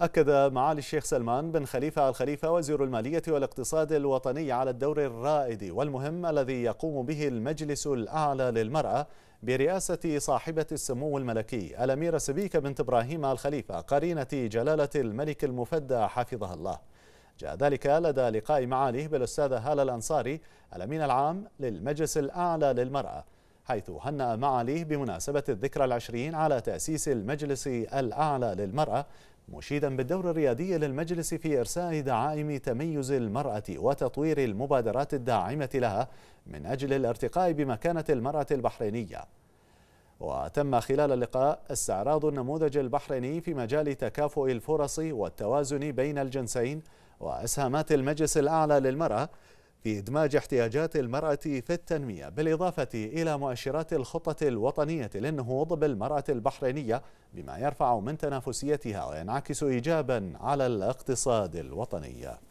أكد معالي الشيخ سلمان بن خليفة الخليفة وزير المالية والاقتصاد الوطني على الدور الرائد والمهم الذي يقوم به المجلس الأعلى للمرأة برئاسة صاحبة السمو الملكي الأميرة سبيكة بنت إبراهيم الخليفة قرينة جلالة الملك المفدى حفظها الله جاء ذلك لدى لقاء معاليه بالأستاذة هالة الأنصاري الأمين العام للمجلس الأعلى للمرأة حيث هنأ معاليه بمناسبة الذكرى العشرين على تأسيس المجلس الأعلى للمرأة مشيدا بالدور الريادي للمجلس في إرساء دعائم تميز المرأة وتطوير المبادرات الداعمة لها من أجل الارتقاء بمكانة المرأة البحرينية وتم خلال اللقاء استعراض النموذج البحريني في مجال تكافؤ الفرص والتوازن بين الجنسين وأسهامات المجلس الأعلى للمرأة في إدماج احتياجات المرأة في التنمية بالإضافة إلى مؤشرات الخطة الوطنية للنهوض بالمرأة البحرينية بما يرفع من تنافسيتها وينعكس إيجابا على الاقتصاد الوطني